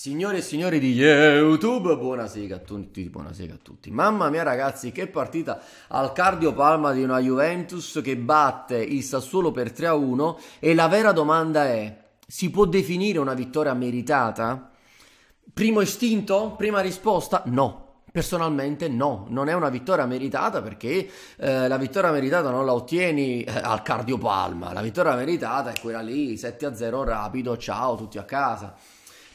Signore e signori di YouTube, buonasera a tutti, buonasera a tutti. Mamma mia ragazzi, che partita al cardio palma di una Juventus che batte il Sassuolo per 3-1 e la vera domanda è, si può definire una vittoria meritata? Primo istinto? Prima risposta? No. Personalmente no, non è una vittoria meritata perché eh, la vittoria meritata non la ottieni eh, al cardiopalma, la vittoria meritata è quella lì, 7-0 rapido, ciao, tutti a casa.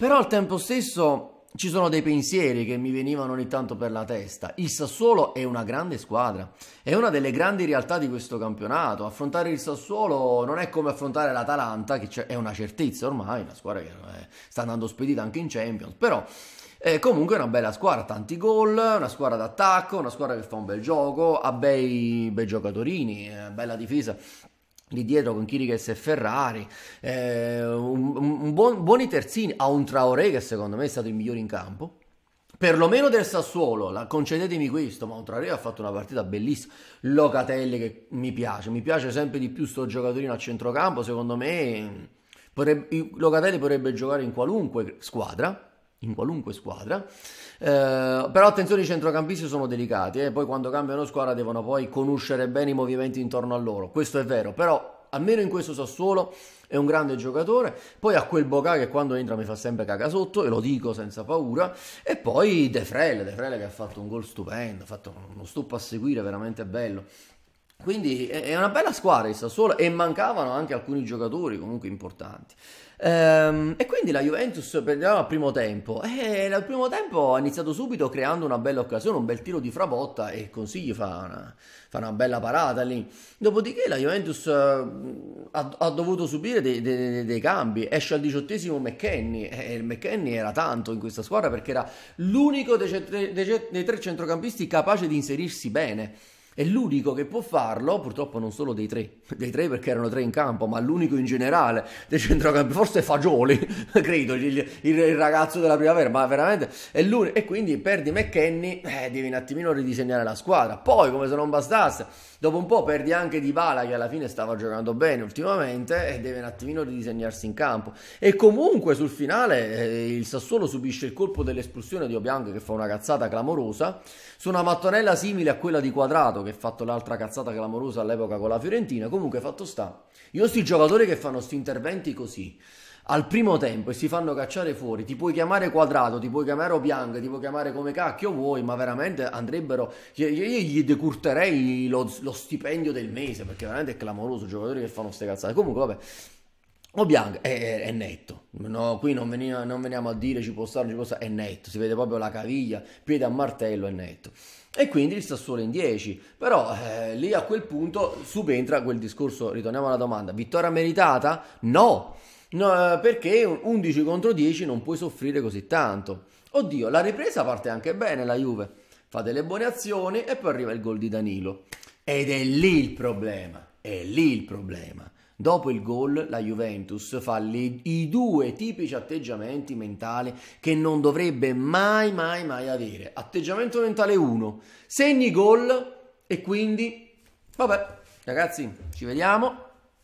Però al tempo stesso ci sono dei pensieri che mi venivano ogni tanto per la testa. Il Sassuolo è una grande squadra, è una delle grandi realtà di questo campionato. Affrontare il Sassuolo non è come affrontare l'Atalanta, che è una certezza ormai, una squadra che eh, sta andando spedita anche in Champions, però eh, comunque è una bella squadra, tanti gol, una squadra d'attacco, una squadra che fa un bel gioco, ha bei, bei giocatorini, eh, bella difesa lì dietro con Chiriches e Ferrari, eh, un, buon, buoni terzini, ha un Traoré che secondo me è stato il migliore in campo, perlomeno del Sassuolo, la, concedetemi questo, ma un Traoré ha fatto una partita bellissima, Locatelli che mi piace, mi piace sempre di più sto giocatorino a centrocampo, secondo me potrebbe, Locatelli potrebbe giocare in qualunque squadra, in qualunque squadra. Eh, però attenzione, i centrocampisti sono delicati eh? poi quando cambiano squadra devono poi conoscere bene i movimenti intorno a loro. Questo è vero, però almeno in questo Sassuolo è un grande giocatore, poi ha quel Boca che quando entra mi fa sempre caca sotto, e lo dico senza paura, e poi De Frelle, De Frelle che ha fatto un gol stupendo, ha fatto uno stop a seguire veramente bello, quindi è una bella squadra il Sassuolo e mancavano anche alcuni giocatori comunque importanti. Ehm, e quindi la Juventus prendeva al primo tempo. E eh, al primo tempo ha iniziato subito creando una bella occasione, un bel tiro di Frabotta e Consigli fa una, fa una bella parata lì. Dopodiché la Juventus eh, ha, ha dovuto subire dei, dei, dei, cambi. Esce al diciottesimo McKenny e eh, il McKenny era tanto in questa squadra perché era l'unico dei, dei tre centrocampisti capace di inserirsi bene è l'unico che può farlo, purtroppo non solo dei tre, dei tre perché erano tre in campo, ma l'unico in generale dei centrocampi, forse Fagioli, credo, il, il, ragazzo della primavera, ma veramente è l'unico. E quindi perdi McKenny, eh, devi un attimino ridisegnare la squadra. Poi, come se non bastasse, dopo un po' perdi anche Dybala che alla fine stava giocando bene ultimamente e deve un attimino ridisegnarsi in campo. E comunque sul finale eh, il Sassuolo subisce il colpo dell'espulsione di Obiang che fa una cazzata clamorosa, su una mattonella simile a quella di Quadrato che fatto l'altra cazzata clamorosa all'epoca con la Fiorentina. Comunque, fatto sta, io sti giocatori che fanno sti interventi così al primo tempo e si fanno cacciare fuori. Ti puoi chiamare Quadrato, ti puoi chiamare Obiang, ti puoi chiamare come cacchio vuoi, ma veramente andrebbero. Io, io, gli decurterei lo, lo, stipendio del mese perché veramente è clamoroso. Giocatori che fanno queste cazzate. Comunque, vabbè. Obiang è, è, netto, no, qui non, veniva, non, veniamo a dire ci può stare, ci può stare, è netto, si vede proprio la caviglia, piede a martello è netto. E quindi il Sassuolo in 10, però eh, lì a quel punto subentra quel discorso, ritorniamo alla domanda, vittoria meritata? No, no eh, perché 11 contro 10 non puoi soffrire così tanto. Oddio, la ripresa parte anche bene la Juve, fa delle buone azioni e poi arriva il gol di Danilo. Ed è lì il problema, è lì il problema Dopo il gol la Juventus fa le, i due tipici atteggiamenti mentali che non dovrebbe mai mai mai avere. Atteggiamento mentale 1, segni gol e quindi vabbè, ragazzi, ci vediamo.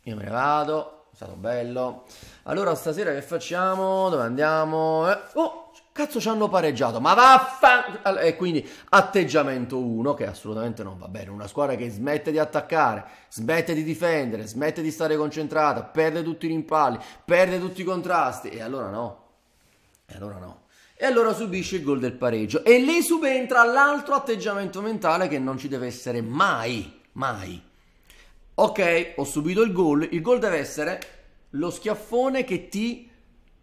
Io me ne vado, è stato bello. Allora stasera che facciamo? Dove andiamo? Eh, oh, Cazzo ci hanno pareggiato, ma vaffanculo! E quindi atteggiamento 1 che assolutamente non va bene. Una squadra che smette di attaccare, smette di difendere, smette di stare concentrata, perde tutti i rimpalli, perde tutti i contrasti. E allora no. E allora no. E allora subisce il gol del pareggio. E lì subentra l'altro atteggiamento mentale che non ci deve essere mai, mai. Ok, ho subito il gol. Il gol deve essere lo schiaffone che ti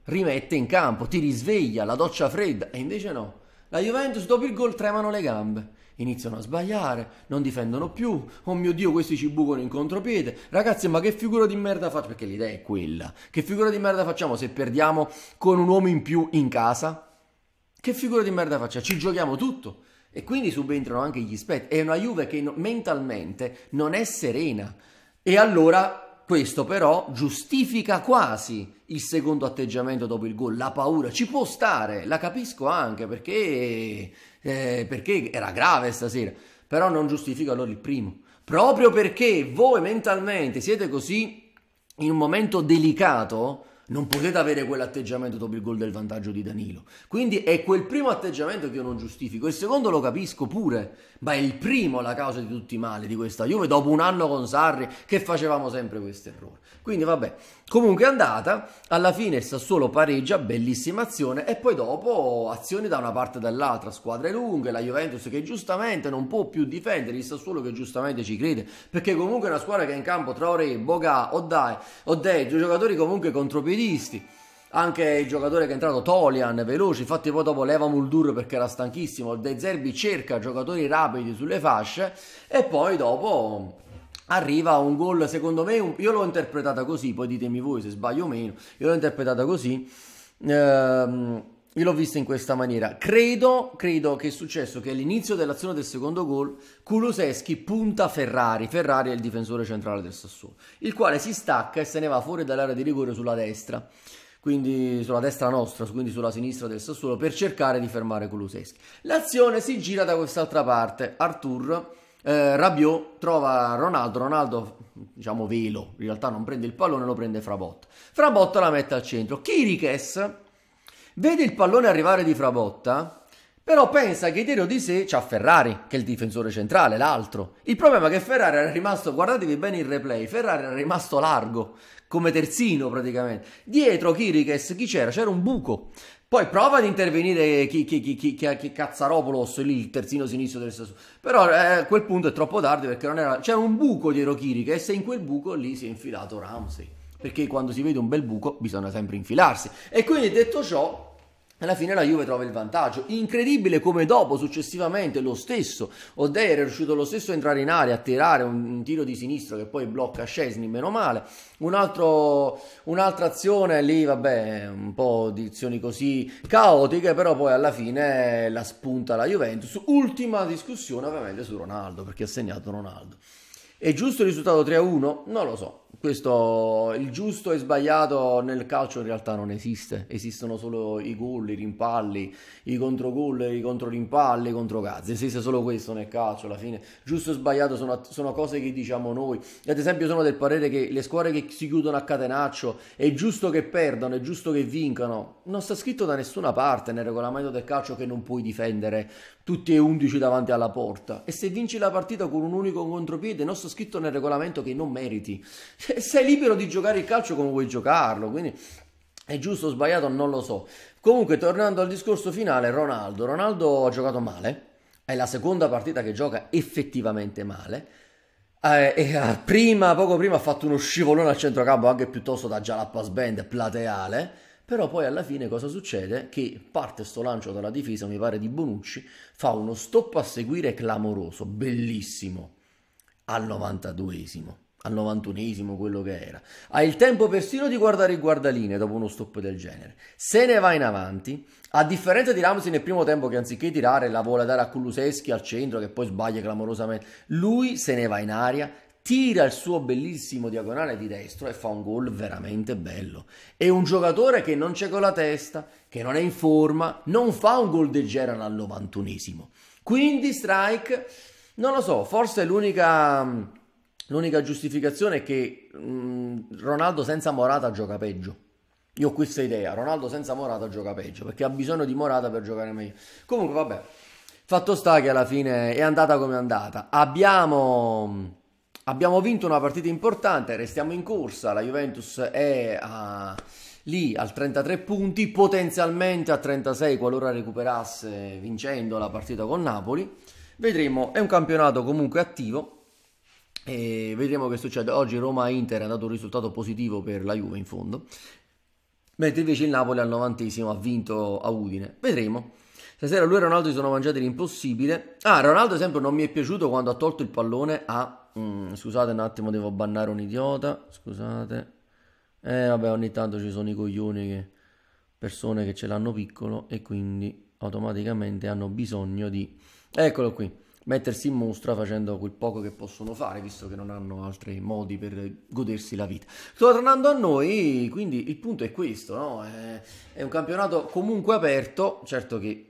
rimette in campo, ti risveglia, la doccia fredda, e invece no. La Juventus dopo il gol tremano le gambe, iniziano a sbagliare, non difendono più, oh mio Dio questi ci bucano in contropiede, ragazzi ma che figura di merda facciamo, perché l'idea è quella, che figura di merda facciamo se perdiamo con un uomo in più in casa? Che figura di merda facciamo? Ci giochiamo tutto, e quindi subentrano anche gli spetti. È una Juve che mentalmente non è serena e allora questo però giustifica quasi il secondo atteggiamento dopo il gol, la paura. Ci può stare, la capisco anche perché, eh, perché era grave stasera, però non giustifica allora il primo. Proprio perché voi mentalmente siete così in un momento delicato, non potete avere quell'atteggiamento dopo il gol del vantaggio di Danilo. Quindi è quel primo atteggiamento che io non giustifico. Il secondo lo capisco pure, ma è il primo la causa di tutti i mali di questa Juve dopo un anno con Sarri che facevamo sempre questo errore. Quindi vabbè, comunque è andata, alla fine Sassuolo pareggia, bellissima azione e poi dopo azioni da una parte e dall'altra, squadre lunghe, la Juventus che giustamente non può più difendere, il Sassuolo che giustamente ci crede, perché comunque è una squadra che è in campo tra Ore, Boga, Odai, Odei, due giocatori comunque contro centrocampionisti. Anche il giocatore che è entrato, Tolian, veloce, infatti poi dopo leva Muldur perché era stanchissimo. De Zerbi cerca giocatori rapidi sulle fasce e poi dopo arriva un gol, secondo me, un... io l'ho interpretata così, poi ditemi voi se sbaglio o meno, io l'ho interpretata così. Ehm io l'ho vista in questa maniera. Credo, credo che è successo che all'inizio dell'azione del secondo gol, Kuluseschi punta Ferrari. Ferrari è il difensore centrale del Sassuolo, il quale si stacca e se ne va fuori dall'area di rigore sulla destra, quindi sulla destra nostra, quindi sulla sinistra del Sassuolo, per cercare di fermare Kuluseschi. L'azione si gira da quest'altra parte. Artur. Eh, Rabiot trova Ronaldo, Ronaldo diciamo velo, in realtà non prende il pallone, lo prende Frabot. Frabot la mette al centro. Kirikes Vede il pallone arrivare di Frabotta, però pensa che dietro di sé c'ha Ferrari, che è il difensore centrale, l'altro. Il problema è che Ferrari era rimasto, guardatevi bene il replay, Ferrari era rimasto largo, come terzino praticamente. Dietro Kirikes chi c'era? C'era un buco. Poi prova ad intervenire chi, chi, chi, chi, chi Cazzaropolos, lì il terzino sinistro del Sassuolo. Però eh, a quel punto è troppo tardi perché non era... c'era un buco dietro Kirikes e in quel buco lì si è infilato Ramsey perché quando si vede un bel buco bisogna sempre infilarsi. E quindi detto ciò, alla fine la Juve trova il vantaggio. Incredibile come dopo, successivamente, lo stesso Odei era riuscito lo stesso a entrare in aria, a tirare un, un tiro di sinistra che poi blocca Scesni, meno male. Un altro, un'altra azione lì, vabbè, un po' di azioni così caotiche, però poi alla fine la spunta la Juventus. Ultima discussione ovviamente su Ronaldo, perché ha segnato Ronaldo. È giusto il risultato 3-1? Non lo so questo, il giusto e sbagliato nel calcio in realtà non esiste, esistono solo i gol, i rimpalli, i controgol, i controrimpalli, i controgazzi, esiste solo questo nel calcio alla fine. Giusto e sbagliato sono, sono cose che diciamo noi, ad esempio sono del parere che le squadre che si chiudono a catenaccio è giusto che perdano, è giusto che vincano, non sta scritto da nessuna parte nel regolamento del calcio che non puoi difendere tutti e undici davanti alla porta e se vinci la partita con un unico contropiede non sta scritto nel regolamento che non meriti sei libero di giocare il calcio come vuoi giocarlo, quindi è giusto o sbagliato non lo so. Comunque tornando al discorso finale, Ronaldo, Ronaldo ha giocato male, è la seconda partita che gioca effettivamente male. Eh, prima, poco prima ha fatto uno scivolone al centrocampo anche piuttosto da Jalappas Band plateale. Però poi alla fine cosa succede? Che parte sto lancio dalla difesa, mi pare di Bonucci, fa uno stop a seguire clamoroso, bellissimo, al 92esimo al 91esimo, quello che era. Ha il tempo persino di guardare il guardaline dopo uno stop del genere. Se ne va in avanti, a differenza di Ramsey nel primo tempo che anziché tirare la vuole dare a Kuluseschi al centro che poi sbaglia clamorosamente, lui se ne va in aria, tira il suo bellissimo diagonale di destro e fa un gol veramente bello. È un giocatore che non c'è con la testa, che non è in forma, non fa un gol del Geran al 91esimo. Quindi strike, non lo so, forse è l'unica L'unica giustificazione è che mh, mm, Ronaldo senza Morata gioca peggio. Io ho questa idea, Ronaldo senza Morata gioca peggio, perché ha bisogno di Morata per giocare meglio. Comunque vabbè, fatto sta che alla fine è andata come è andata. Abbiamo, abbiamo vinto una partita importante, restiamo in corsa, la Juventus è a, lì al 33 punti, potenzialmente a 36 qualora recuperasse vincendo la partita con Napoli. Vedremo, è un campionato comunque attivo e vedremo che succede. Oggi Roma-Inter ha dato un risultato positivo per la Juve in fondo, mentre invece il Napoli al 90 ha vinto a Udine. Vedremo. Stasera lui e Ronaldo si sono mangiati l'impossibile. Ah, Ronaldo sempre non mi è piaciuto quando ha tolto il pallone a... Mm, scusate un attimo, devo bannare un idiota. Scusate. Eh vabbè, ogni tanto ci sono i coglioni che... persone che ce l'hanno piccolo e quindi automaticamente hanno bisogno di... Eccolo qui mettersi in mostra facendo quel poco che possono fare, visto che non hanno altri modi per godersi la vita. Sto tornando a noi, quindi il punto è questo, no? è un campionato comunque aperto, certo che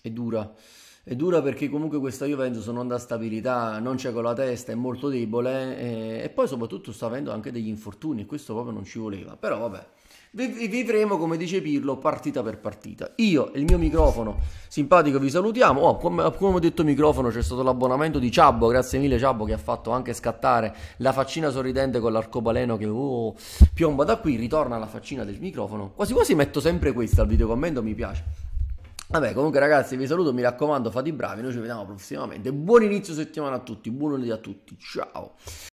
è dura è dura perché comunque questa Juventus non dà stabilità, non c'è con la testa, è molto debole eh, e poi soprattutto sta avendo anche degli infortuni e questo proprio non ci voleva, però vabbè vivremo, come dice Pirlo, partita per partita. Io e il mio microfono simpatico vi salutiamo. Oh, come, come, ho detto microfono, c'è stato l'abbonamento di Ciabbo, grazie mille Ciabbo che ha fatto anche scattare la faccina sorridente con l'arcobaleno che oh, piomba da qui, ritorna la faccina del microfono. Quasi quasi metto sempre questa al video commento mi piace. Vabbè, comunque ragazzi, vi saluto, mi raccomando, fate i bravi, noi ci vediamo prossimamente. Buon inizio settimana a tutti, buon lunedì a tutti, ciao!